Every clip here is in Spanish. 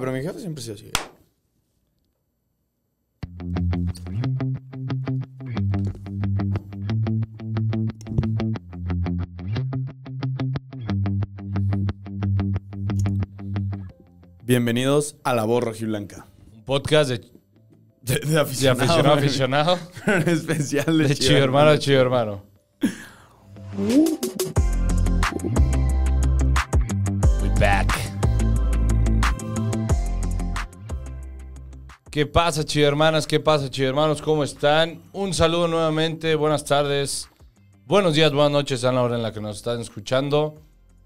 pero mi jefe siempre ha sido así. Bienvenidos a La Voz Rojiblanca. Un podcast de, de, aficionado, aficionado, en especial de, de hermano Hermano, chido Hermano. Uh. ¿Qué pasa, chivermanas? hermanas? ¿Qué pasa, chivermanos? hermanos? ¿Cómo están? Un saludo nuevamente, buenas tardes, buenos días, buenas noches a la hora en la que nos están escuchando.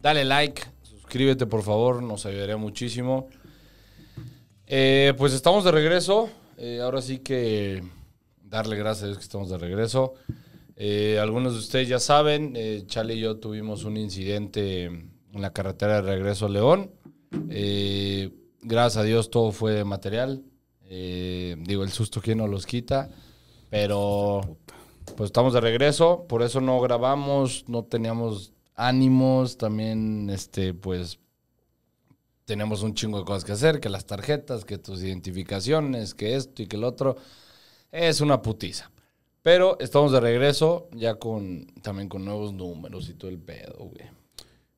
Dale like, suscríbete por favor, nos ayudaría muchísimo. Eh, pues estamos de regreso, eh, ahora sí que darle gracias a Dios que estamos de regreso. Eh, algunos de ustedes ya saben, Chale y yo tuvimos un incidente en la carretera de regreso a León. gracias a Dios todo fue material, eh, digo, el susto que no los quita. Pero pues estamos de regreso. Por eso no grabamos, no teníamos ánimos. También, este, pues tenemos un chingo de cosas que hacer, que las tarjetas, que tus identificaciones, que esto y que el otro. Es una putiza. Pero estamos de regreso ya con también con nuevos números y todo el pedo, güey.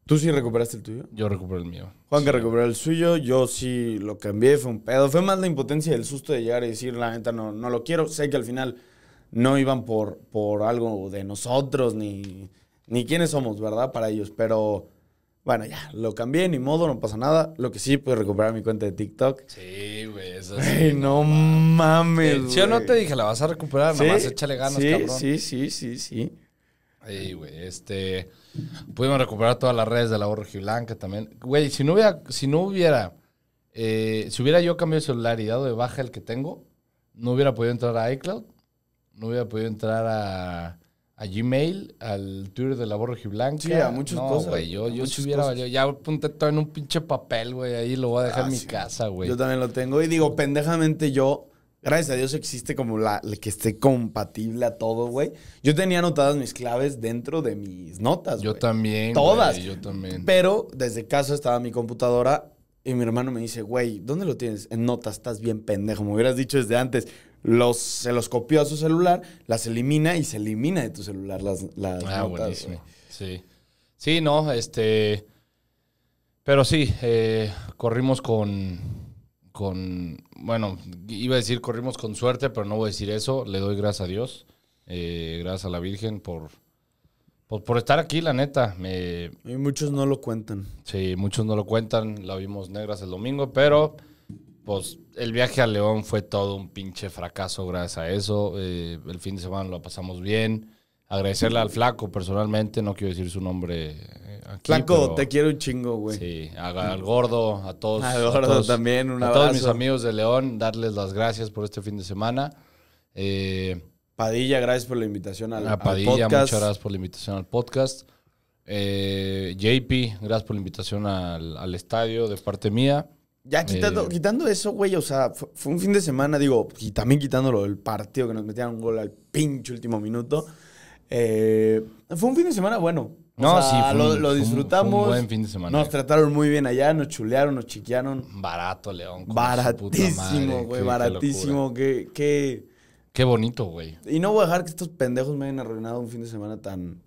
¿Tú sí recuperaste el tuyo? Yo recuperé el mío. Juan que recuperó el suyo, yo sí lo cambié, fue un pedo. Fue más la impotencia y el susto de llegar y decir, la neta, no, no lo quiero. Sé que al final no iban por, por algo de nosotros, ni, ni quiénes somos, ¿verdad? Para ellos, pero... Bueno, ya, lo cambié, ni modo, no pasa nada. Lo que sí, pues recuperar mi cuenta de TikTok. Sí, güey, eso sí. no mames, yo no te dije, la vas a recuperar, ¿Sí? más échale ganas, sí, Sí, sí, sí, sí. Ey, güey, este, pudimos recuperar todas las redes de la Borja Blanca también. Güey, si no hubiera, si no hubiera, eh, si hubiera yo cambiado de celular y dado de baja el que tengo, no hubiera podido entrar a iCloud, no hubiera podido entrar a, Gmail, al Twitter de la Borja Blanca. Sí, a muchas no, Güey, yo, yo hubiera valido, ya apunté todo en un pinche papel, güey, ahí lo voy a dejar en ah, mi casa, güey. Yo también lo tengo y digo, pendejamente yo gracias a Dios existe como la, que esté compatible a todo, güey. Yo tenía anotadas mis claves dentro de mis notas. Yo también. Todas. yo también. Pero desde casa estaba mi computadora y mi hermano me dice, güey, ¿dónde lo tienes? En notas, estás bien pendejo. Me hubieras dicho desde antes. Los, se los copió a su celular, las elimina y se elimina de tu celular las, las ah, buenísimo. Sí. Sí, no, este. Pero sí, eh, corrimos con con, bueno, iba a decir corrimos con suerte, pero no voy a decir eso. Le doy gracias a Dios, eh, gracias a la Virgen por, por, estar aquí, la neta. Me, muchos no lo cuentan. Sí, muchos no lo cuentan. La vimos negras el domingo, pero pues el viaje a León fue todo un pinche fracaso gracias a eso. Eh, el fin de semana lo pasamos bien agradecerle al flaco personalmente, no quiero decir su nombre eh, aquí. Flaco, te quiero un chingo, güey. Sí, al gordo, a todos. a todos, también, A todos mis amigos de León, darles las gracias por este fin de semana. Eh, Padilla, gracias por la invitación al, a Padilla, muchas gracias por la invitación al podcast. Eh, JP, gracias por la invitación al, estadio de parte mía. Ya quitando, quitando eso, güey, o sea, fue, un fin de semana, digo, y también quitándolo del partido que nos metieron un gol al pinche último minuto. Eh, fue un fin de semana bueno. no, sí, lo, disfrutamos. Fue un buen fin de semana. Nos trataron muy bien allá, nos chulearon, nos chiquearon. Barato, León. Baratísimo, güey, baratísimo. Qué, qué, bonito, güey. Y no voy a dejar que estos pendejos me hayan arruinado un fin de semana tan,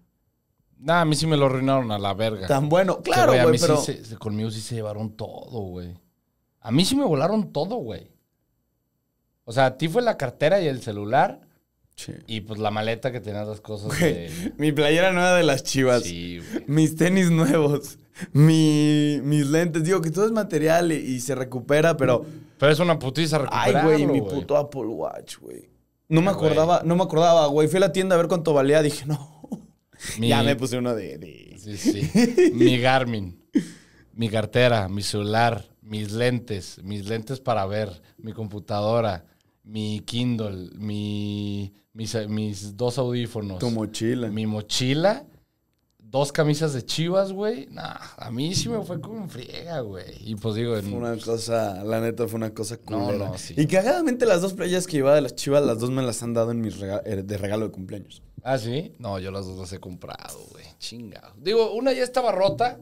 Nah, a mí sí me lo arruinaron a la verga. Tan bueno, claro, güey, pero... se, conmigo sí se llevaron todo, güey. A mí sí me volaron todo, güey. O sea, a ti fue la cartera y el celular. Y pues la maleta que tenía las cosas. Mi playera nueva de las chivas. Mis tenis nuevos. mis lentes. Digo que todo es material y, se recupera, pero. Pero es una putiza recuperar. Ay, güey, mi puto Apple Watch, güey. No me acordaba, no me acordaba, güey. Fui a la tienda a ver cuánto valía. Dije, no. Ya me puse uno de, de... Sí, sí. mi Garmin. Mi cartera, mi celular, mis lentes, mis lentes para ver, mi computadora mi Kindle, mi, mis, dos audífonos. Tu mochila. Mi mochila dos camisas de chivas, güey. Nah, a mí sí me fue como friega, güey. Y pues digo. Fue una cosa, la neta, fue una cosa culera. No, no, sí. Y cagadamente las dos playas que iba de las chivas, las dos me las han dado en mis eh, de regalo de cumpleaños. ¿Ah, sí? No, yo las dos las he comprado, güey. Chingado. Digo, una ya estaba rota.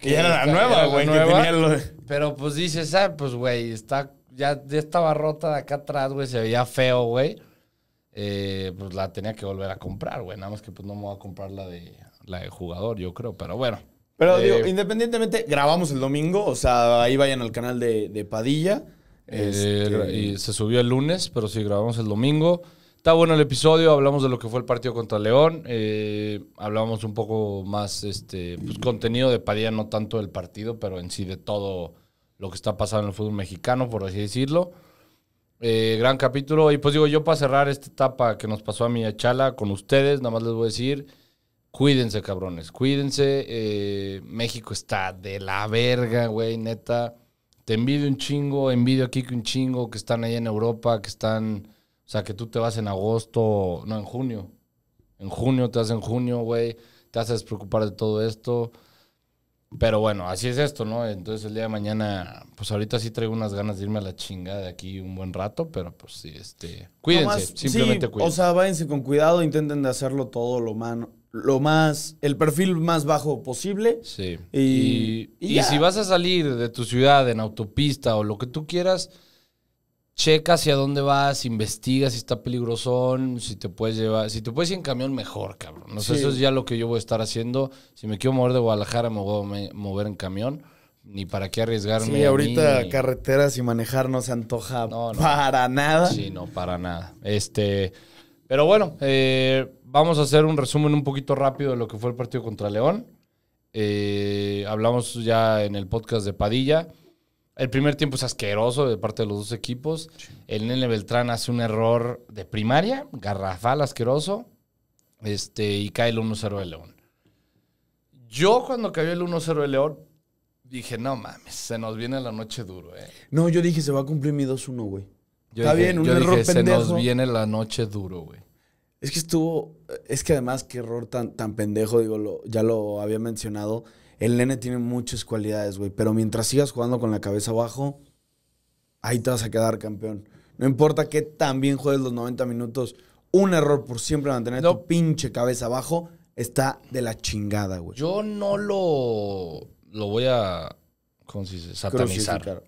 Que era la nueva, güey. Pero pues dices, ah, pues güey, está ya, estaba rota de acá atrás, güey, se veía feo, güey. Eh, pues la tenía que volver a comprar, güey. Nada más que pues no me voy a comprar la de, la jugador, yo creo, pero bueno. Pero digo, eh, independientemente, grabamos el domingo, o sea, ahí vayan al canal de, Padilla. Eh, este, y se subió el lunes, pero sí, grabamos el domingo. Está bueno el episodio, hablamos de lo que fue el partido contra León, hablamos un poco más, este, pues contenido de Padilla, no tanto del partido, pero en sí de todo lo que está pasando en el fútbol mexicano, por así decirlo. Eh, gran capítulo. Y pues digo, yo para cerrar esta etapa que nos pasó a mi Chala con ustedes, nada más les voy a decir, cuídense, cabrones, cuídense. Eh, México está de la verga, güey, neta. Te envidio un chingo, envidio aquí que un chingo, que están ahí en Europa, que están, o sea, que tú te vas en agosto, no, en junio. En junio, te vas en junio, güey, te haces preocupar de todo esto. Pero bueno, así es esto, ¿no? Entonces el día de mañana, pues ahorita sí traigo unas ganas de irme a la chingada de aquí un buen rato, pero pues sí, este. Cuídense, simplemente cuídense. O sea, váyanse con cuidado, intenten de hacerlo todo lo Lo más, el perfil más bajo posible. Sí. y si vas a salir de tu ciudad en autopista o lo que tú quieras, checa hacia dónde vas, investiga si está peligrosón, si te puedes llevar, si te puedes ir en camión mejor, cabrón. No sé, eso es ya lo que yo voy a estar haciendo. Si me quiero mover de Guadalajara, me voy a mover en camión. Ni para qué arriesgarme. Sí, ahorita carreteras y manejar no se antoja para nada. Sí, no, para nada. Este, pero bueno, eh, vamos a hacer un resumen un poquito rápido de lo que fue el partido contra León. Eh, hablamos ya en el podcast de Padilla. El primer tiempo es asqueroso de parte de los dos equipos. El Nene Beltrán hace un error de primaria, garrafal, asqueroso. Este, y cae el 1-0 de León. Yo cuando cayó el 1-0 de León, dije, no mames, se nos viene la noche duro, eh. No, yo dije, se va a cumplir mi 2-1, güey. Está bien, un error pendejo. Se nos viene la noche duro, güey. Es que estuvo, es que además qué error tan, tan pendejo, digo, ya lo había mencionado el nene tiene muchas cualidades, güey. Pero mientras sigas jugando con la cabeza abajo, ahí te vas a quedar campeón. No importa que también juegues los 90 minutos, un error por siempre mantener tu pinche cabeza abajo está de la chingada, güey. Yo no lo, lo voy a satanizar. Crucificar.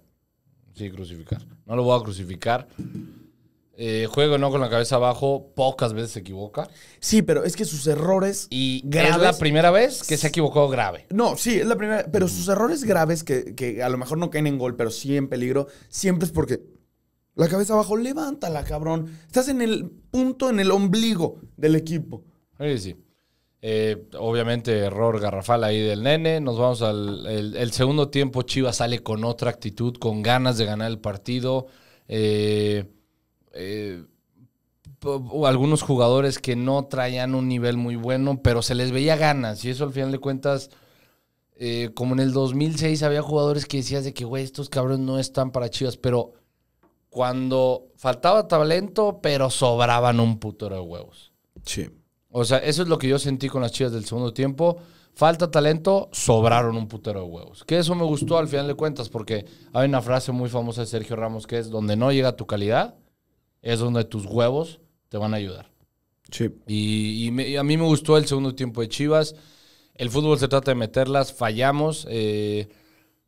Sí, crucificar. No lo voy a crucificar eh, juego no con la cabeza abajo, pocas veces se equivoca. Sí, pero es que sus errores. Y es la primera vez que se ha equivocado grave. No, sí, es la primera. Pero sus errores graves, que, a lo mejor no caen en gol, pero sí en peligro, siempre es porque la cabeza abajo, levántala, cabrón. Estás en el punto, en el ombligo del equipo. Sí, sí. Eh, obviamente, error garrafal ahí del nene. Nos vamos al el, el, segundo tiempo. Chivas sale con otra actitud, con ganas de ganar el partido. Eh, eh, o algunos jugadores que no traían un nivel muy bueno, pero se les veía ganas. Y eso al final de cuentas, eh, como en el 2006 había jugadores que decías de que, güey, estos cabrones no están para chivas, pero cuando faltaba talento, pero sobraban un putero de huevos. Sí. O sea, eso es lo que yo sentí con las chivas del segundo tiempo. Falta talento, sobraron un putero de huevos. Que eso me gustó al final de cuentas, porque hay una frase muy famosa de Sergio Ramos que es, donde no llega tu calidad, es donde tus huevos te van a ayudar. Sí. Y, a mí me gustó el segundo tiempo de Chivas. El fútbol se trata de meterlas, fallamos. Eh,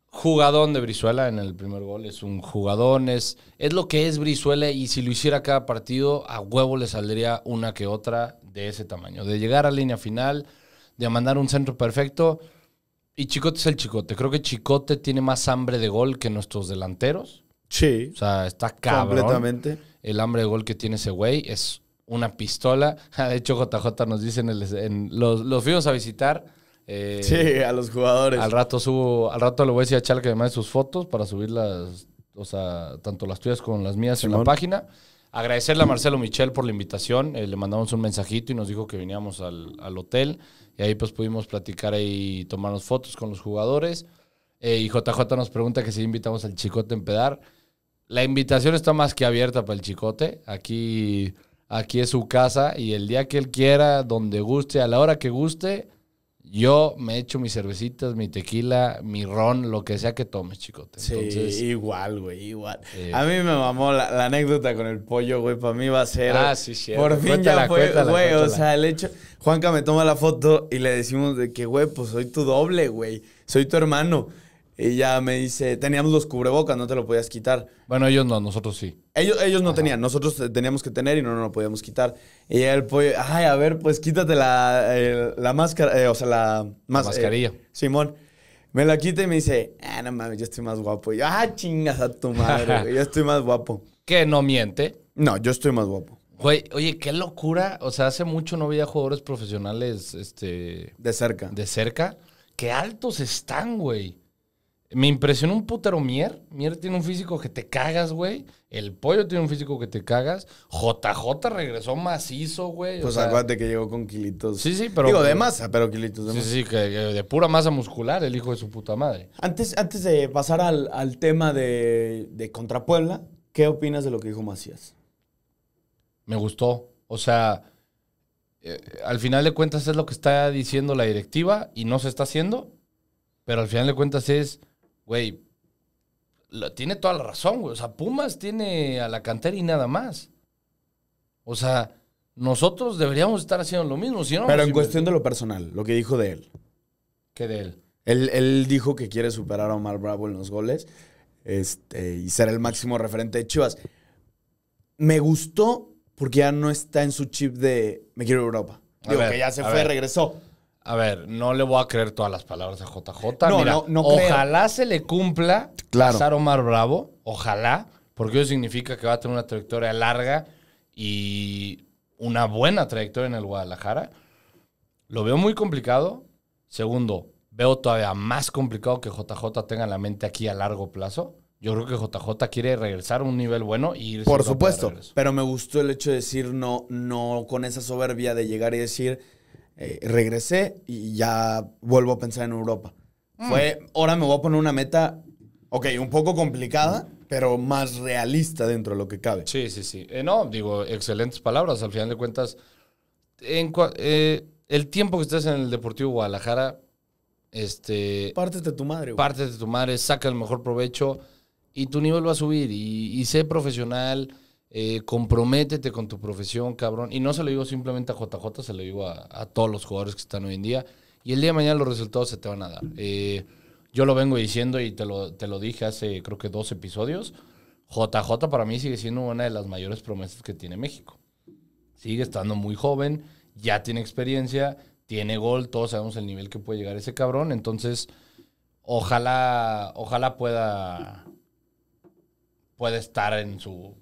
jugadón de Brizuela en el primer gol, es un jugadón, es, lo que es Brizuela y si lo hiciera cada partido, a huevo le saldría una que otra de ese tamaño. De llegar a línea final, de mandar un centro perfecto. Y Chicote es el Chicote. Creo que Chicote tiene más hambre de gol que nuestros delanteros. Sí. O sea, está cabrón. Completamente el hambre de gol que tiene ese güey es una pistola. Ah, de hecho, JJ nos dice, en, los, los fuimos a visitar. Eh, sí, a los jugadores. Al rato subo, al rato le voy a decir a Chal que me mande sus fotos para subirlas, o sea, tanto las tuyas como las mías en la página. Agradecerle a Marcelo Michel por la invitación. Eh, le mandamos un mensajito y nos dijo que veníamos al, hotel. Y ahí pues pudimos platicar y tomarnos fotos con los jugadores. Eh, y JJ nos pregunta que si invitamos al Chicote a empedar la invitación está más que abierta para el chicote. Aquí, aquí es su casa y el día que él quiera, donde guste, a la hora que guste, yo me echo mis cervecitas, mi tequila, mi ron, lo que sea que tome, chicote. sí, igual, güey, igual. Eh, a mí me mamó la, anécdota con el pollo, güey, para mí va a ser. Ah, sí, sí. Por fin ya fue, güey, o sea, el hecho. Juanca me toma la foto y le decimos de que, güey, pues soy tu doble, güey, soy tu hermano. Y ya me dice, teníamos los cubrebocas, no te lo podías quitar. Bueno, ellos no, nosotros sí. Ellos, no tenían, nosotros teníamos que tener y no nos lo podíamos quitar. Y el pollo, ay, a ver, pues quítate la, la máscara, eh, o sea, la, eh, mascarilla. Simón. Me la quita y me dice, ah, no mames, yo estoy más guapo. Y yo, ah, chingas a tu madre, yo estoy más guapo. Que no miente. No, yo estoy más guapo. Güey, oye, qué locura. O sea, hace mucho no veía jugadores profesionales, este... De cerca. De cerca. Qué altos están, güey. Me impresionó un putero Mier. Mier tiene un físico que te cagas, güey. El pollo tiene un físico que te cagas. JJ regresó macizo, güey. Pues acuérdate que llegó con kilitos. Sí, sí, pero. Digo, de masa, pero kilitos de sí, Sí, sí, de pura masa muscular, el hijo de su puta madre. Antes, antes de pasar al, tema de, Contrapuebla, ¿qué opinas de lo que dijo Macías? Me gustó. O sea, eh, al final de cuentas es lo que está diciendo la directiva y no se está haciendo pero al final de cuentas es güey, tiene toda la razón, güey. O sea, Pumas tiene a la cantera y nada más. O sea, nosotros deberíamos estar haciendo lo mismo, Pero en cuestión de lo personal, lo que dijo de él. ¿Qué de él? Él, dijo que quiere superar a Omar Bravo en los goles este, y ser el máximo referente de Chivas. Me gustó porque ya no está en su chip de me quiero Europa. Digo, que ya se fue, regresó. A ver, no le voy a creer todas las palabras a JJ. No, no, ojalá se le cumpla pasar Omar Bravo. Ojalá. Porque eso significa que va a tener una trayectoria larga y una buena trayectoria en el Guadalajara. Lo veo muy complicado. Segundo, veo todavía más complicado que JJ tenga la mente aquí a largo plazo. Yo creo que JJ quiere regresar a un nivel bueno y Por supuesto, pero me gustó el hecho de decir no, no con esa soberbia de llegar y decir eh, regresé y ya vuelvo a pensar en Europa. Mm. Fue, ahora me voy a poner una meta, ok, un poco complicada, pero más realista dentro de lo que cabe. Sí, sí, sí. Eh, no, digo, excelentes palabras. Al final de cuentas, eh, el tiempo que estés en el Deportivo Guadalajara, este... Pártete tu madre. Güey. Pártete tu madre, saca el mejor provecho y tu nivel va a subir y, y sé profesional eh, comprométete con tu profesión, cabrón. Y no se lo digo simplemente a JJ, se lo digo a, todos los jugadores que están hoy en día. Y el día de mañana los resultados se te van a dar. Eh, yo lo vengo diciendo y te lo, te lo dije hace creo que dos episodios. JJ para mí sigue siendo una de las mayores promesas que tiene México. Sigue estando muy joven, ya tiene experiencia, tiene gol, todos sabemos el nivel que puede llegar ese cabrón. Entonces, ojalá, ojalá pueda, pueda estar en su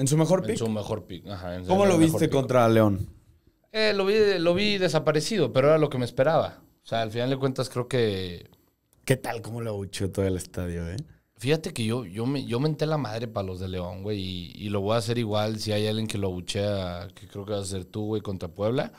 ¿En su mejor pick? En su mejor pick, ¿Cómo lo viste contra León? Eh, lo, vi, lo vi desaparecido, pero era lo que me esperaba. O sea, al final de cuentas creo que... ¿Qué tal cómo lo abucheó todo el estadio, eh? Fíjate que yo, yo, me, yo menté la madre para los de León, güey, y, lo voy a hacer igual si hay alguien que lo abuchea, que creo que vas a ser tú, güey, contra Puebla.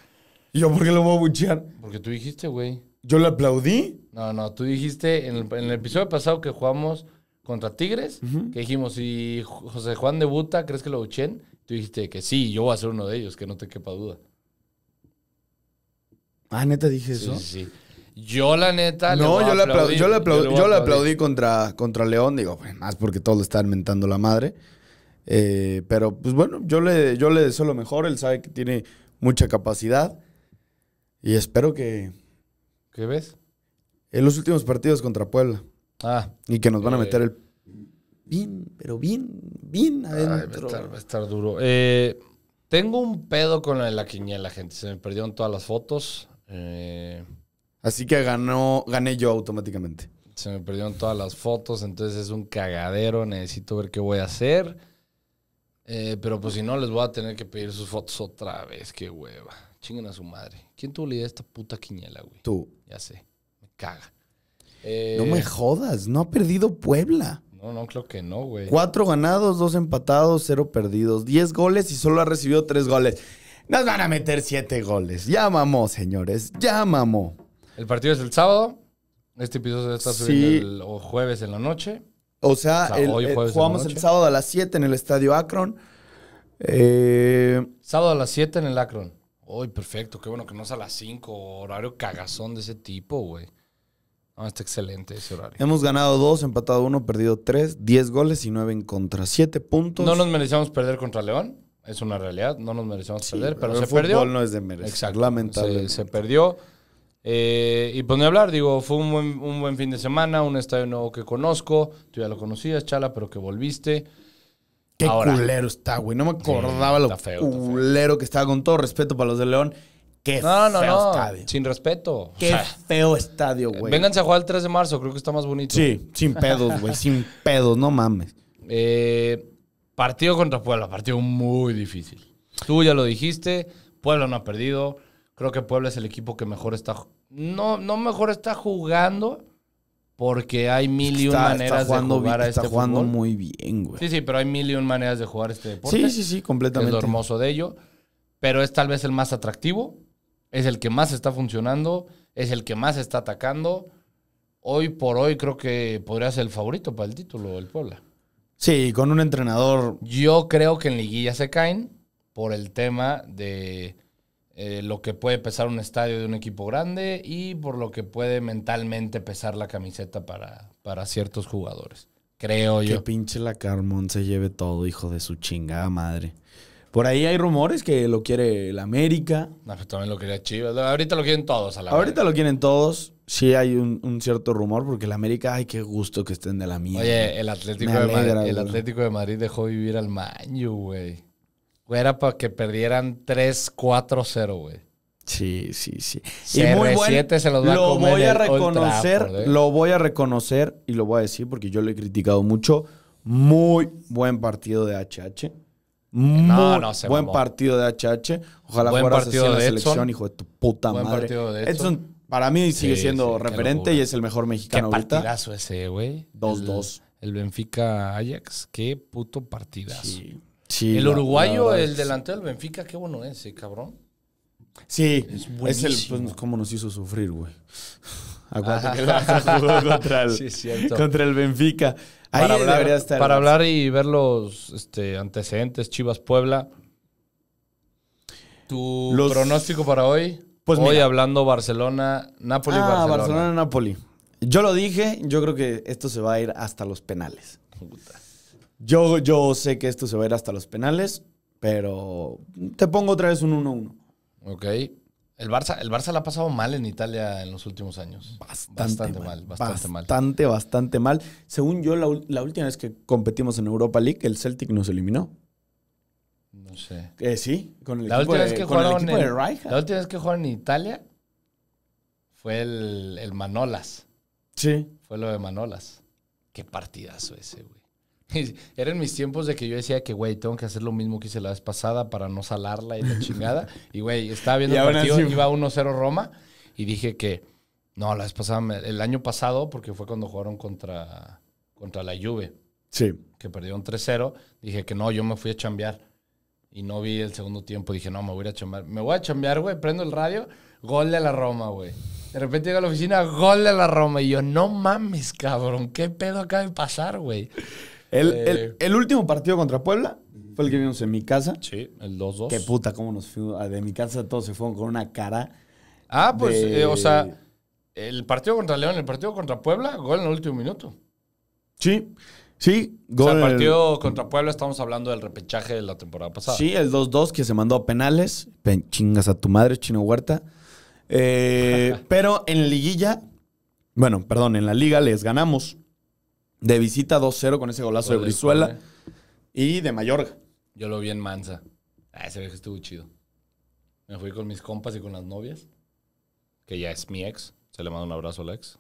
¿Y yo por qué lo voy a abuchear? Porque tú dijiste, güey. ¿Yo le aplaudí? No, no, tú dijiste en el episodio pasado que jugamos contra Tigres, que dijimos, y José Juan debuta, ¿crees que lo echen? Tú dijiste que sí, yo voy a ser uno de ellos, que no te quepa duda. Ah, neta dije eso. Sí, sí. Yo la neta no, yo, le aplaudí, yo aplaudí, contra, contra León, digo, pues, más porque todo lo está mentando la madre. Eh, pero pues bueno, yo le, yo le deseo lo mejor, él sabe que tiene mucha capacidad y espero que... ¿Qué ves? En los últimos partidos contra Puebla. Ah. y que nos van a eh, meter el bien, pero bien, bien adentro. va, a estar, duro. Eh, tengo un pedo con la de la quiniela, gente. Se me perdieron todas las fotos. Eh, Así que ganó, gané yo automáticamente. Se me perdieron todas las fotos, entonces es un cagadero. Necesito ver qué voy a hacer. pero pues si no, les voy a tener que pedir sus fotos otra vez. Qué hueva. Chinguen a su madre. ¿Quién tuvo la idea de esta puta quiniela, güey? Tú. Ya sé. Me caga. Eh, no me jodas, no ha perdido Puebla. No, no, creo que no, güey. Cuatro ganados, dos empatados, cero perdidos. Diez goles y solo ha recibido tres goles. Nos van a meter siete goles. Ya mamó, señores. Ya mamó. El partido es el sábado. Este episodio está subiendo el o jueves en la noche. O sea, el, eh, jugamos el sábado a las 7 en el Estadio Akron. Eh, sábado a las 7 en el Akron. Uy, perfecto. Qué bueno que no es a las cinco Horario cagazón de ese tipo, güey. Ah, está excelente ese horario. Hemos ganado dos, empatado uno, perdido tres, diez goles y nueve en contra, siete puntos. No nos merecíamos perder contra León, es una realidad, no nos merecíamos perder, pero, perdió. el se no es de merecer, Exacto. Lamentable. Se, perdió. Eh, y pues no hablar, digo, fue un buen, fin de semana, un estadio nuevo que conozco, tú ya lo conocías, Chala, pero que volviste. Qué culero está, güey. No me acordaba lo feo, culero que estaba, con todo respeto para los de León. Qué no, no, no. Sin respeto. Qué feo estadio, güey. Vénganse a jugar el 3 de marzo, creo que está más bonito. Sí, sin pedos, güey, sin pedos, no mames. Eh, partido contra Puebla, partido muy difícil. Tú ya lo dijiste, Puebla no ha perdido. Creo que Puebla es el equipo que mejor está. No, no mejor está jugando, porque hay mil y un maneras de jugar a está este Está jugando muy bien, güey. Sí, sí, pero hay mil y un maneras de jugar este deporte. Sí, sí, sí, completamente. lo hermoso de ello. Pero es tal vez el más atractivo. Es el que más está funcionando, es el que más está atacando. Hoy por hoy creo que podría ser el favorito para el título del Puebla. Sí, con un entrenador. Yo creo que en liguilla se caen por el tema de eh, lo que puede pesar un estadio de un equipo grande y por lo que puede mentalmente pesar la camiseta para, para ciertos jugadores. Creo yo. Que pinche la Carmón se lleve todo, hijo de su chingada madre. Por ahí hay rumores que lo quiere el América. No, pero pues, también lo quería Chivas. Ahorita lo quieren todos. A la Ahorita lo quieren todos. Sí hay un, cierto rumor porque el América, ay, qué gusto que estén de la mierda. Oye, el Atlético, de, Madrid, el Atlético de Madrid dejó vivir al Maño, güey. Era para que perdieran 3-4-0, güey. Sí, sí, sí. y muy bueno, lo voy a reconocer, ¿eh? lo voy a reconocer y lo voy a decir porque yo lo he criticado mucho. Muy buen partido de HH. Muy no, no, se buen partido de HH. Ojalá buen fuera de selección, hijo de tu puta buen madre. Partido de Edson. para mí sigue siendo referente y es el mejor mexicano ¿Qué ahorita. partidazo ese, güey. 2-2. El, Benfica Ajax, qué puto partidazo. Sí. el uruguayo, el delantero del Benfica, qué bueno ese ¿eh, cabrón. Sí, es, es el pues, cómo nos hizo sufrir, güey. Aguanta que el jugó contra el, sí, contra el Benfica para hablar, y ver los este, antecedentes, Chivas Puebla. ¿Tu pronóstico para hoy? Pues hoy hablando Barcelona, Napoli, ah, Barcelona. Napoli. Yo lo dije, yo creo que esto se va a ir hasta los penales. Yo, yo sé que esto se va a ir hasta los penales, pero te pongo otra vez un 1-1. Ok. El Barça, el Barça la ha pasado mal en Italia en los últimos años. Bastante, mal, Bastante, mal. Bastante, mal. Según yo, la, última vez que competimos en Europa League, el Celtic nos eliminó. No sé. Eh, sí, con el equipo, La última vez que jugaron en Italia fue el, el Manolas. Sí. Fue lo de Manolas. Qué partidazo ese, güey. Eran mis tiempos de que yo decía que, güey, tengo que hacer lo mismo que hice la vez pasada para no salarla y la chingada. Y, güey, estaba viendo el partido, iba 1-0 Roma y dije que, no, la vez pasada, el año pasado, porque fue cuando jugaron contra, contra la Juve. Sí. Que perdieron 3-0. Dije que no, yo me fui a chambear. Y no vi el segundo tiempo. Dije, no, me voy a chambear. Me voy a chambear, güey. Prendo el radio. Gol de la Roma, güey. De repente llego a la oficina, gol de la Roma. Y yo, no mames, cabrón. ¿Qué pedo acaba de pasar, güey? Eh, el, último partido contra Puebla fue el que vimos en mi casa. Sí, el 2-2. Qué puta, cómo nos fuimos. Ah, de mi casa todos se fueron con una cara. Ah, pues, eh, o sea, el partido contra León, el partido contra Puebla, gol en el último minuto. Sí. Sí, gol. O sea, el partido contra Puebla estamos hablando del repechaje de la temporada pasada. Sí, el 2-2 que se mandó a penales. chingas a tu madre, Chino Huerta. Eh, pero en liguilla, bueno, perdón, en la liga les ganamos. De visita 2-0 con ese golazo de Brizuela y de Mayorga. Yo lo vi en Mansa. Ah, ese viaje estuvo chido. Me fui con mis compas y con las novias, que ya es mi ex. Se le manda un abrazo a la ex.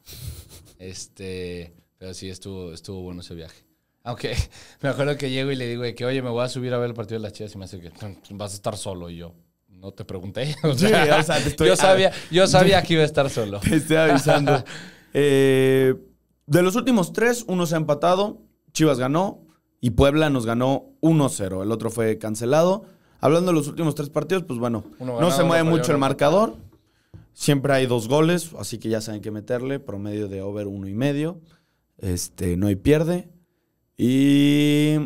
Este, pero sí, estuvo, estuvo bueno ese viaje. Aunque me acuerdo que llego y le digo que, oye, me voy a subir a ver el partido de las chivas y me hace que vas a estar solo y yo. No te pregunté. yo sabía, yo sabía que iba a estar solo. Te estoy avisando. eh, de los últimos tres, uno se ha empatado, Chivas ganó y Puebla nos ganó 1-0. El otro fue cancelado. Hablando de los últimos tres partidos, pues bueno, no se mueve mucho el marcador. Siempre hay dos goles, así que ya saben que meterle. Promedio de over uno y medio. Este, no hay pierde. Y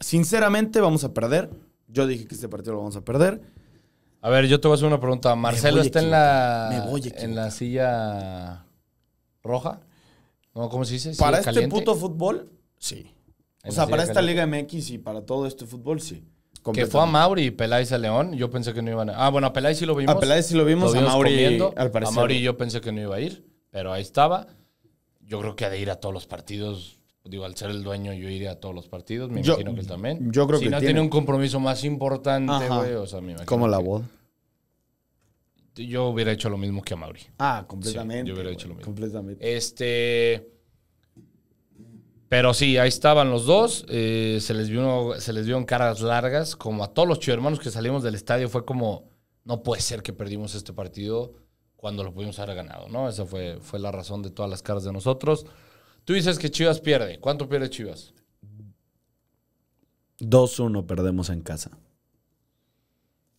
sinceramente vamos a perder. Yo dije que este partido lo vamos a perder. A ver, yo te voy a hacer una pregunta. ¿Marcelo está en la, en la silla roja? ¿cómo se dice? Para este puto fútbol, sí. O sea, para esta Liga MX y para todo este fútbol, sí. Que fue a Mauri y Peláez a León, yo pensé que no iban a. Ah, bueno, a Peláez sí lo vimos. A Peláez sí lo vimos, a Mauri. A Mauri yo pensé que no iba a ir, pero ahí estaba. Yo creo que ha de ir a todos los partidos. Digo, al ser el dueño, yo iré a todos los partidos. Me imagino que él también. Yo creo si no tiene... un compromiso más importante, güey. O sea, me imagino. Como la voz yo hubiera hecho lo mismo que a Mauri. Ah, completamente. yo hubiera hecho lo mismo. Completamente. Este. Pero sí, ahí estaban los dos. Eh, se, les vio se les vieron caras largas. Como a todos los chido hermanos que salimos del estadio, fue como: no puede ser que perdimos este partido cuando lo pudimos haber ganado, ¿no? Esa fue, fue la razón de todas las caras de nosotros. Tú dices que Chivas pierde. ¿Cuánto pierde Chivas? 2-1 perdemos en casa.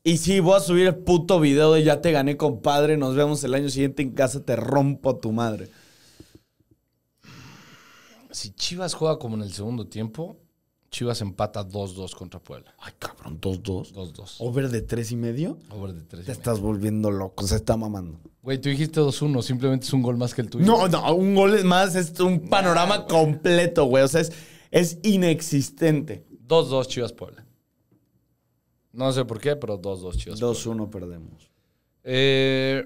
Y sí, voy a subir el puto video de ya te gané, compadre. Nos vemos el año siguiente en casa, te rompo a tu madre. Si Chivas juega como en el segundo tiempo, Chivas empata 2-2 contra Puebla. Ay, cabrón, 2-2. 2-2. ¿Over de 3 y medio? Over de 3 y Te estás volviendo loco, se está mamando. Güey, tú dijiste 2-1, simplemente es un gol más que el tuyo. No, no, un gol más es un panorama completo, güey. O sea, es, es inexistente. 2-2 Chivas Puebla. No sé por qué, pero 2-2 chicos 2-1 perdemos. Eh,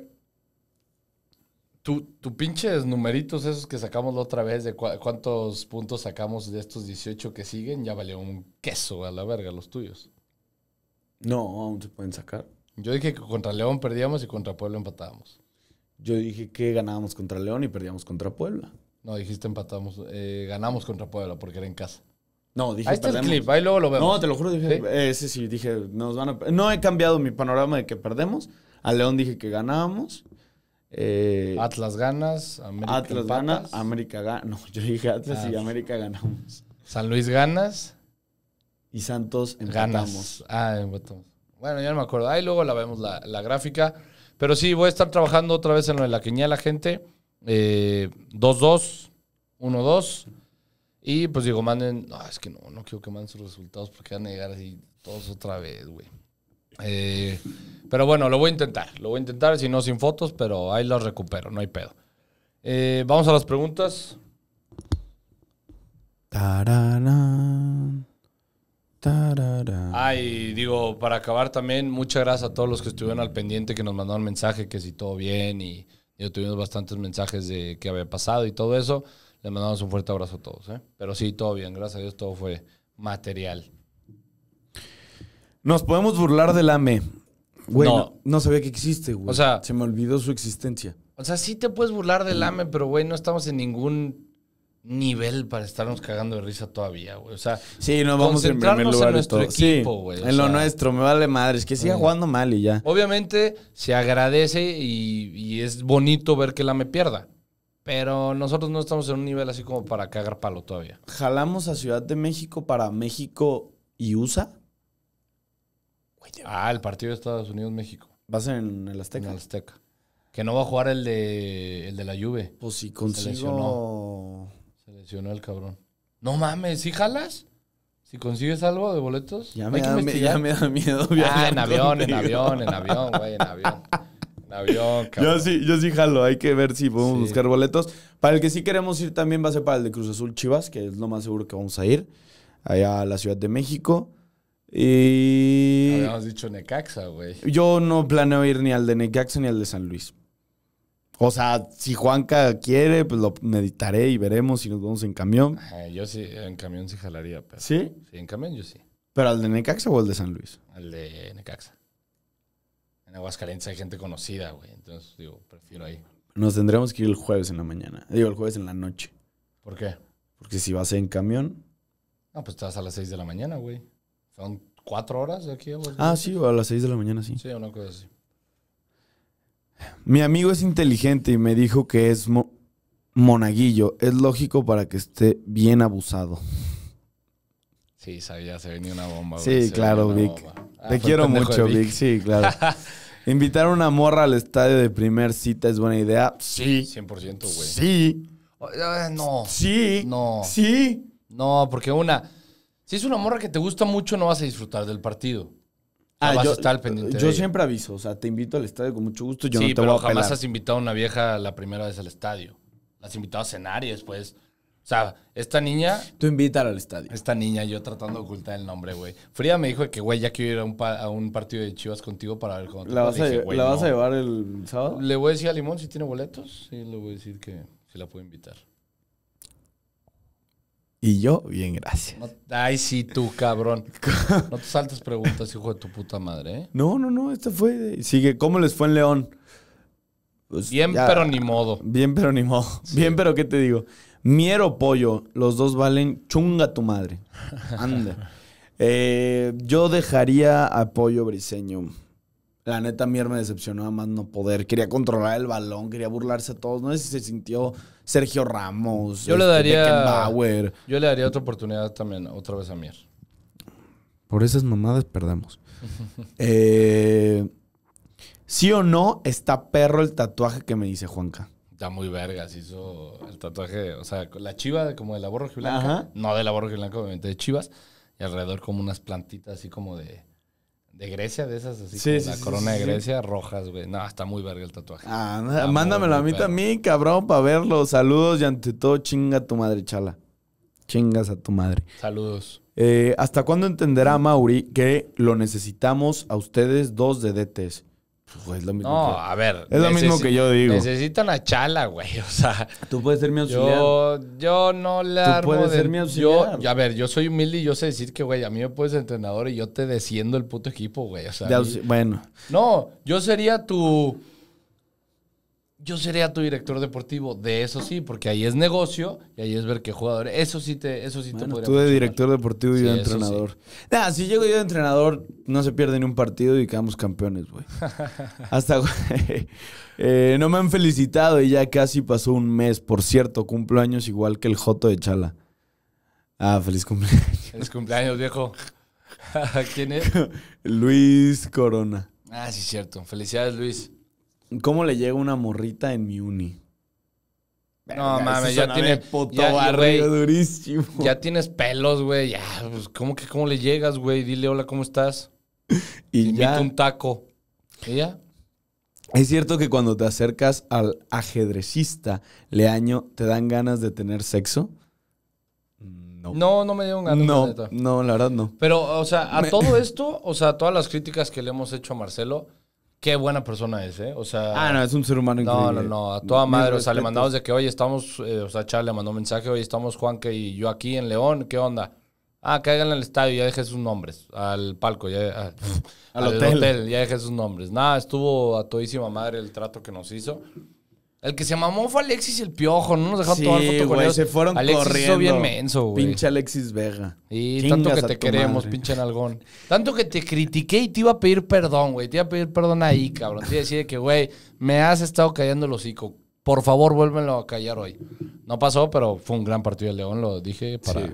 ¿Tú pinches numeritos esos que sacamos la otra vez, de cuántos puntos sacamos de estos 18 que siguen, ya valió un queso a la verga los tuyos. No, aún se pueden sacar. Yo dije que contra León perdíamos y contra Puebla empatábamos. Yo dije que ganábamos contra León y perdíamos contra Puebla. No, dijiste empatamos, eh, ganamos contra Puebla porque era en casa. No, dije, Ahí está perdemos. el clip, ahí luego lo vemos. No, te lo juro, dije, ese eh, sí, dije, nos van a... No he cambiado mi panorama de que perdemos. A León dije que ganábamos. Eh, Atlas ganas, América Atlas gana, América gana. No, yo dije Atlas y ah. América ganamos. San Luis ganas. Y Santos empatamos. Ganas. Ah, empatamos. Bueno, ya no me acuerdo. Ahí luego la vemos la, la, gráfica. Pero sí, voy a estar trabajando otra vez en lo de la La gente. 2-2, eh, 1-2. Y pues digo, manden, no, es que no, no quiero que manden sus resultados porque van a llegar así todos otra vez, güey. Eh, pero bueno, lo voy a intentar, lo voy a intentar, si no sin fotos, pero ahí las recupero, no hay pedo. Eh, vamos a las preguntas. Tararán, tararán. Ay, digo, para acabar también, muchas gracias a todos los que estuvieron al pendiente, que nos mandaron mensaje, que si todo bien y, y tuvimos bastantes mensajes de qué había pasado y todo eso. Le mandamos un fuerte abrazo a todos. ¿eh? Pero sí, todo bien. Gracias a Dios todo fue material. Nos podemos burlar del AME. Güey, no. sabía que existe, güey. O sea, se me olvidó su existencia. O sea, sí te puedes burlar del AME, pero güey, no estamos en ningún nivel para estarnos cagando de risa todavía, güey. O sea, sí, nos vamos en en nuestro equipo, güey. en lo nuestro, me vale madre. Es que siga mm. jugando mal y ya. Obviamente se agradece y, y es bonito ver que el AME pierda. Pero nosotros no estamos en un nivel así como para cagar palo todavía. ¿Jalamos a Ciudad de México para México y USA? Ah, el partido de Estados Unidos-México. ¿Va en el Azteca? En el Azteca. Que no va a jugar el de, el de la Juve. Pues si consigo... Se lesionó. el cabrón. No mames, ¿sí jalas? Si consigues algo de boletos, ya, me da, ya me miedo. Ah, en avión, en avión, en avión, güey, en avión. Yo sí, yo sí jalo. Hay que ver si podemos buscar boletos. Para el que sí queremos ir también va a ser para el de Cruz Azul Chivas, que es lo más seguro que vamos a ir. Allá a la Ciudad de México. Y. Habíamos dicho Necaxa, güey. Yo no planeo ir ni al de Necaxa ni al de San Luis. O sea, si Juanca quiere, pues lo meditaré y veremos si nos vamos en camión. yo sí, en camión sí jalaría, pero. ¿Sí? Sí, en camión yo sí. ¿Pero al de Necaxa o al de San Luis? Al de Necaxa en Aguascalientes hay gente conocida, güey. Entonces, digo, prefiero ahí. Nos tendremos que ir el jueves en la mañana. Digo, el jueves en la noche. ¿Por qué? Porque si vas en camión. No, pues estás a las 6 de la mañana, güey. Son cuatro horas de aquí a Ah, sí, a las 6 de la mañana, sí. Sí, una cosa así. Mi amigo es inteligente y me dijo que es monaguillo. Es lógico para que esté bien abusado. Sí, sabía, se venía una bomba. Sí, claro, Vic. Ah, te quiero mucho, Vic. Sí, claro. Invitar a una morra al estadio de primer cita es buena idea. Sí. 100%, güey. Sí. Eh, no. Sí. No. Sí. No, porque una. Si es una morra que te gusta mucho, no vas a disfrutar del partido. ah, yo, pendiente. Yo siempre aviso, o sea, te invito al estadio con mucho gusto. Yo sí, no te pero voy a jamás has invitado a una vieja la primera vez al estadio. has invitado a cenar y después o sea, esta niña. Tú invita al estadio. Esta niña, yo tratando de ocultar el nombre, güey. Frida me dijo que, güey, ya quiero ir a un, partido de Chivas contigo para ver cómo te ¿La, vas, a, ¿la vas a llevar el sábado? Le voy a decir a Limón si tiene boletos y le voy a decir que se la puedo invitar. Y yo, bien, gracias. ay, sí, tú, cabrón. No te saltes preguntas, hijo de tu puta madre, ¿eh? No, no, no, esta fue. Sigue, ¿cómo les fue en León? Pues bien, pero ni modo. Bien, pero ni modo. Bien, pero ¿qué te digo? Miero pollo, los dos valen chunga tu madre. Anda. Eh, yo dejaría a Pollo Briseño. La neta, Mier me decepcionó a más no poder. Quería controlar el balón, quería burlarse a todos. No sé si se sintió Sergio Ramos, yo le daría, este, Yo le daría otra oportunidad también, otra vez a Mier. Por esas mamadas perdemos. Eh, ¿Sí o no está perro el tatuaje que me dice Juanca? Está muy vergas, hizo el tatuaje, o sea, la chiva como de la borra blanca. No de la borra blanca, obviamente, de chivas. Y alrededor como unas plantitas así como de, de Grecia, de esas así. Sí, la corona de Grecia, rojas, güey. No, está muy verga el tatuaje. Ah, mándamelo a mí también, cabrón, para verlo. Saludos y ante todo, chinga a tu madre, chala. Chingas a tu madre. Saludos. Eh, ¿Hasta cuándo entenderá Mauri que lo necesitamos a ustedes dos de pues, es lo mismo no, que, a ver. Es lo mismo que yo digo. Necesita una chala, güey. O sea. Tú puedes ser mi auxiliar. Yo, yo no le Tú puedes ser mi auxiliar. a ver, yo soy humilde y yo sé decir que, güey, a mí me puedes entrenador y yo te desciendo el puto equipo, güey. O sea. bueno. No, yo sería tu yo sería tu director deportivo, de eso sí, porque ahí es negocio y ahí es ver qué jugador. Eso sí te, eso sí te Tú de director deportivo y yo de entrenador. si llego yo de entrenador, no se pierde ni un partido y quedamos campeones, güey. Hasta, eh, no me han felicitado y ya casi pasó un mes. Por cierto, cumplo años igual que el Joto de Chala. Ah, feliz cumpleaños. Feliz cumpleaños, viejo. ¿Quién es? Luis Corona. Ah, sí, cierto. Felicidades, Luis. ¿Cómo le llega una morrita en mi uni? No mames, ya tienes. Puto ya, durísimo. Ya tienes pelos, güey. Pues, ¿cómo que cómo le llegas, güey? Dile, hola, ¿cómo estás? Y ya. un taco. Es cierto que cuando te acercas al ajedrecista, Leaño, ¿te dan ganas de tener sexo? No. No, no me dieron ganas. No, la no, la verdad no. Pero, o sea, a todo esto, o sea, a todas las críticas que le hemos hecho a Marcelo, qué buena persona es, ¿eh? O sea. Ah, no, es un ser humano increíble. No, no, no. A toda madre. o sea, le mandamos de que, hoy estamos. Eh, o sea, Charlie mandó un mensaje, hoy estamos Juanque y yo aquí en León, ¿qué onda? Ah, caigan al estadio, ya dejé sus nombres. Al palco, ya. al, hotel. ya dejé sus nombres. Nada, estuvo a todísima madre el trato que nos hizo. El que se mamó fue Alexis el Piojo, no nos dejaron sí, tomar foto se fueron Alexis corriendo. Hizo bien menso, güey. Pinche Alexis Vega. Y tanto que te queremos, pinche nalgón. Tanto que te critiqué y te iba a pedir perdón, güey. Te iba a pedir perdón ahí, cabrón. Te iba a decir que, güey, me has estado callando el hocico. Por favor, vuélvenlo a callar hoy. No pasó, pero fue un gran partido el León, lo dije para...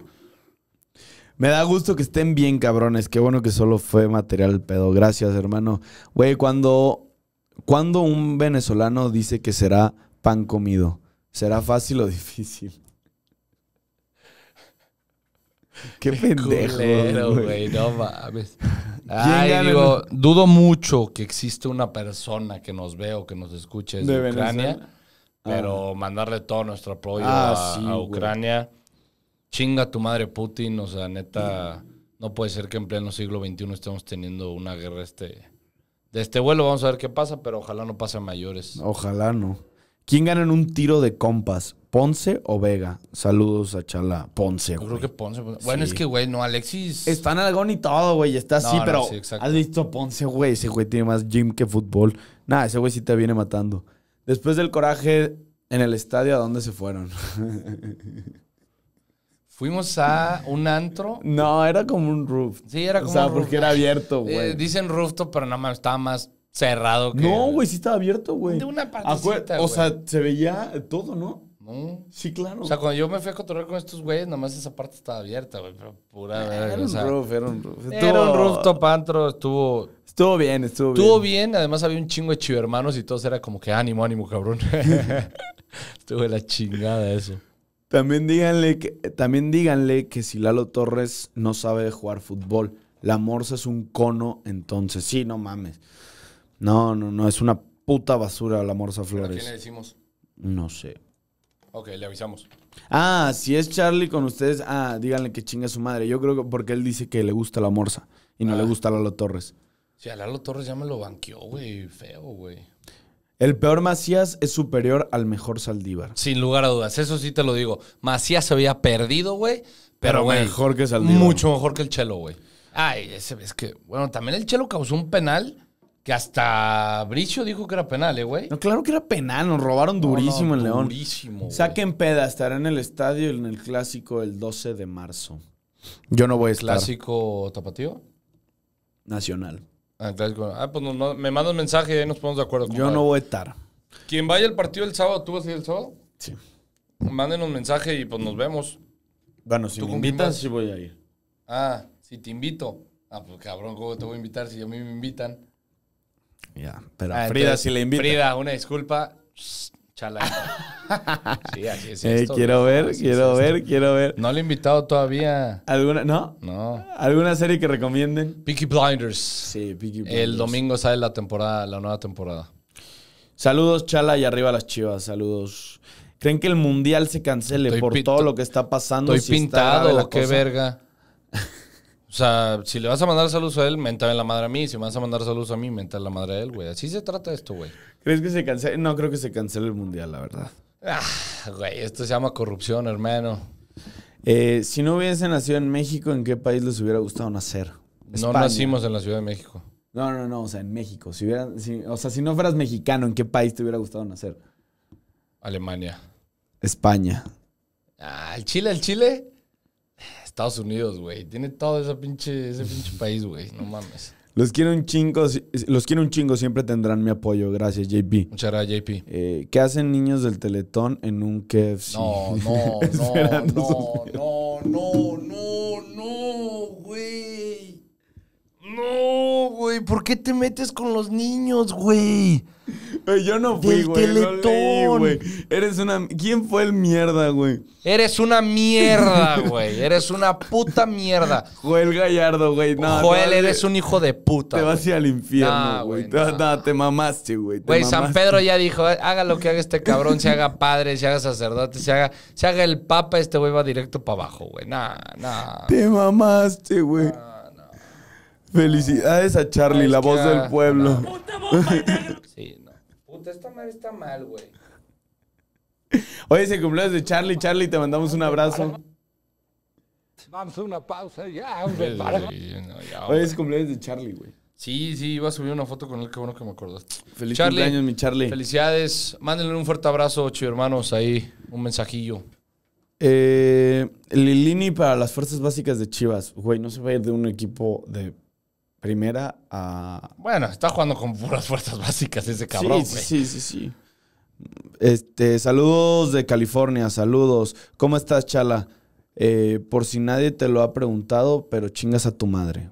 Me da gusto que estén bien, cabrones. Qué bueno que solo fue material pedo. Gracias, hermano. Güey, cuando cuando un venezolano dice que será pan comido, ¿será fácil o difícil? Qué pendejo. güey, dudo mucho que exista una persona que nos ve o que nos escuche desde ¿De Ucrania. Pero ah. mandarle todo nuestro apoyo ah, a, Ucrania. Chinga tu madre Putin, o sea, neta, no puede ser que en pleno siglo XXI estemos teniendo una guerra este de este vuelo. Vamos a ver qué pasa, pero ojalá no pase mayores. Ojalá no. ¿Quién gana en un tiro de compas? ¿Ponce o Vega? Saludos a Chala. Ponce, güey. Yo creo que Ponce. Pues, bueno, es que, güey, no, Alexis. Está en algón y todo, güey. Está así, pero. has visto Ponce, güey. Ese güey tiene más gym que fútbol. nada ese güey sí te viene matando. Después del coraje en el estadio, ¿a dónde se fueron? Fuimos a un antro. No, era como un roof. Sí, era como un O sea, porque era abierto, eh, güey. dicen rooftop, pero nada más estaba más cerrado que. No, güey, sí estaba abierto, güey. De una partecita, O sea, se veía todo, ¿no? No. Sí, claro. O sea, cuando yo me fui a cotorrear con estos güeyes, nada más esa parte estaba abierta, güey. Pero pura verga, era un roof, era un roof. Era un rooftop antro, estuvo. Estuvo bien, estuvo bien. Estuvo bien, además había un chingo de chivermanos y todos era como que ánimo, ánimo, cabrón. estuvo de la chingada eso. También díganle, que, también díganle que si Lalo Torres no sabe jugar fútbol, la morsa es un cono, entonces sí, no mames. No, no, no, es una puta basura la morsa Flores. ¿A quién le decimos? No sé. Ok, le avisamos. Ah, si es Charlie con ustedes, ah, díganle que chinga su madre. Yo creo que porque él dice que le gusta la morsa y no le ah. gusta Lalo Torres. Sí, a Lalo Torres ya me lo banqueó, güey, feo, güey. El peor Macías es superior al mejor Saldívar. Sin lugar a dudas, eso sí te lo digo. Macías se había perdido, güey. Pero, mejor que Saldívar. Mucho mejor que el Chelo, güey. Ay, ese, es que, bueno, también el Chelo causó un penal que hasta Bricio dijo que era penal, ¿eh, güey? No, claro que era penal, nos robaron durísimo el en León. Durísimo. Saquen peda, estará en el estadio en el clásico el 12 de marzo. Yo no voy a estar. ¿Clásico tapatío? Nacional. Ah, ah, pues me mandas un mensaje y ahí nos ponemos de acuerdo. Yo no voy a estar. Quien vaya al partido el sábado, ¿tú vas a ir el sábado? Sí. Mándenos un mensaje y pues nos vemos. Bueno, si me invitas, sí voy a ir. Ah, si te invito. Ah, pues cabrón, ¿cómo te voy a invitar si a mí me invitan? Ya, pero a ah, Frida si sí le invito. Frida, una disculpa. Chala. sí, así es. Eh, quiero ver, quiero ver, quiero ver. No lo he invitado todavía. ¿Alguna? ¿No? No. ¿Alguna serie que recomienden? Peaky Blinders. Sí, Peaky Blinders. El domingo sale la temporada, la nueva temporada. Saludos, Chala, y arriba las chivas. Saludos. ¿Creen que el mundial se cancele por todo lo que está pasando? Estoy pintado pintado, qué verga. O sea, si le vas a mandar saludos a él, en la madre a mí. Si me vas a mandar saludos a mí, mentame la madre a él, güey. Así se trata esto, güey. ¿Crees que se cancele? No, creo que se cancela el mundial, la verdad. Ah, güey, esto se llama corrupción, hermano. Eh, si no hubiese nacido en México, ¿en qué país les hubiera gustado nacer? España. No nacimos en la Ciudad de México. No, no, no, o sea, en México. Si o sea, si no fueras mexicano, ¿en qué país te hubiera gustado nacer? Alemania. España. Ah, ¿el Chile, el Chile? Estados Unidos, güey. Tiene todo ese pinche, ese pinche país, güey. No mames. Los quiero un chingo, los quiero un chingo, siempre tendrán mi apoyo. Gracias, JP. Muchas gracias, JP. Eh, ¿Qué hacen niños del Teletón en un KFC? No, no, no, no, no, no, no, no, güey. No, güey, ¿por qué te metes con los niños, güey? Yo no fui, güey. Teletón. güey. Eres una. ¿Quién fue el mierda, güey? Eres una mierda, güey. Eres una puta mierda. Joel Gallardo, güey. No, Joel, eres un hijo de puta. Te vas al infierno, güey. No, te mamaste, güey. Güey, San Pedro ya dijo: eh, haga lo que haga este cabrón, se haga padre, se haga sacerdote, se haga, se haga el papa, este güey va directo para abajo, güey. Nah, nah. Te mamaste, güey. Nah. Felicidades a Charlie, la voz del ah, pueblo. No. sí, esta madre está mal, güey. Oye, se cumpleaños de Charlie. Charlie, te mandamos un abrazo. Vamos a una pausa ya, hombre. para. Oye, ese cumpleaños de Charlie, güey. Sí, sí, iba a subir una foto con él, qué bueno que me acordaste. Feliz cumpleaños, mi Charlie. Felicidades. Mándenle un fuerte abrazo, chido hermanos, ahí, un mensajillo. Eh, Lilini para las fuerzas básicas de Chivas. Güey, no se va a ir de un equipo de primera a. Bueno, está jugando con puras fuerzas básicas ese cabrón, sí, sí, sí, Este, saludos de California, saludos. ¿Cómo estás, Chala? Eh, por si nadie te lo ha preguntado, pero chingas a tu madre.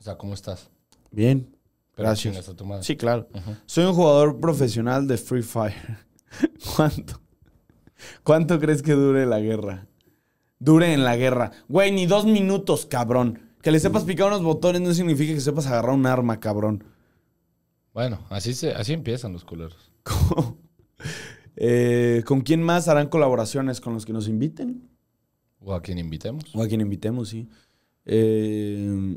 O sea, ¿cómo estás? Bien. Gracias. Chingas a tu madre. Sí, claro. Soy un jugador profesional de Free Fire. ¿Cuánto? ¿Cuánto crees que dure la guerra? Dure en la guerra. Güey, ni dos minutos, cabrón. Que le sepas picar unos botones no significa que sepas agarrar un arma, cabrón. Bueno, así, se, así empiezan los culeros. Eh, ¿Con quién más harán colaboraciones? ¿Con los que nos inviten? O a quien invitemos. O a quien invitemos, sí. Eh,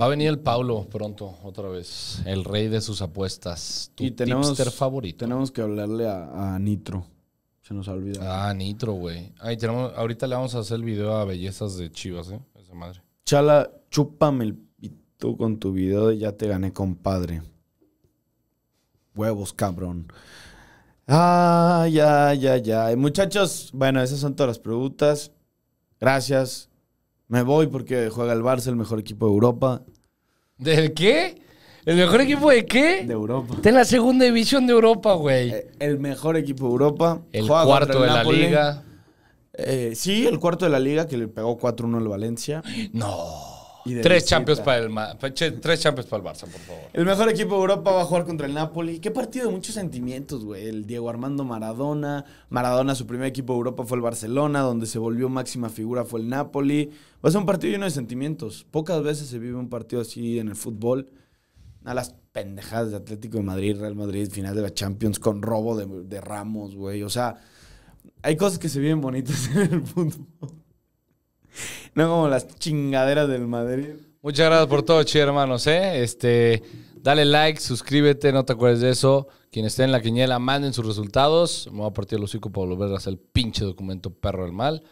Va a venir el Paulo pronto, otra vez. El rey de sus apuestas. Tu y tenemos, favorito. Tenemos que hablarle a, Nitro. Se nos ha olvidado. Ah, Nitro, güey. Ahorita le vamos a hacer el video a Bellezas de Chivas, ¿eh? madre. Chala, chúpame el pito con tu video Ya te gané, compadre. Huevos, cabrón. Ah, ya, ya, ya. Muchachos, bueno, esas son todas las preguntas. Gracias. Me voy porque juega el Barça, el mejor equipo de Europa. ¿Del qué? ¿El mejor equipo de qué? De Europa. Está en la segunda división de Europa, güey. Eh, el mejor equipo de Europa. El cuarto de la liga. Eh, sí, el cuarto de la liga que le pegó 4-1 al Valencia. No. tres, champions para el, tres champions para el Barça, por favor. El mejor equipo de Europa va a jugar contra el Napoli. Qué partido de muchos sentimientos, güey. El Diego Armando Maradona. Maradona, su primer equipo de Europa fue el Barcelona, donde se volvió máxima figura fue el Napoli. Va a ser un partido lleno de sentimientos. Pocas veces se vive un partido así en el fútbol. A las pendejadas de Atlético de Madrid, Real Madrid, final de la Champions con robo de, de Ramos, güey. O sea, hay cosas que se viven bonitas en el mundo. No como las chingaderas del Madrid. Muchas gracias por todo, chido hermanos, ¿eh? Este, dale like, suscríbete, no te acuerdes de eso. Quien esté en la quiniela, manden sus resultados. Me voy a partir los hocico para volver a hacer el pinche documento perro del mal.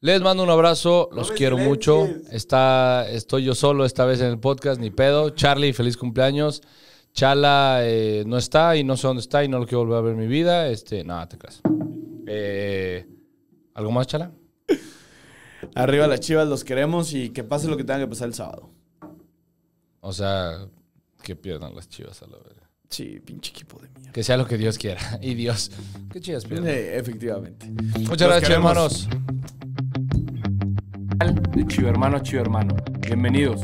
Les mando un abrazo, los quiero mucho. Está, estoy yo solo esta vez en el podcast, ni pedo. Charlie, feliz cumpleaños. Chala eh, no está y no sé dónde está y no lo quiero volver a ver en mi vida. Este, nada, te caso. Eh, ¿Algo más, Chala? Arriba las chivas, los queremos y que pase lo que tenga que pasar el sábado. O sea, que pierdan las chivas a la verdad. Sí, pinche equipo de mierda. Que sea lo que Dios quiera. Y Dios. Qué chivas pierdan. efectivamente. Muchas gracias, hermanos. De Chivo Hermano, Chivo Hermano. Bienvenidos.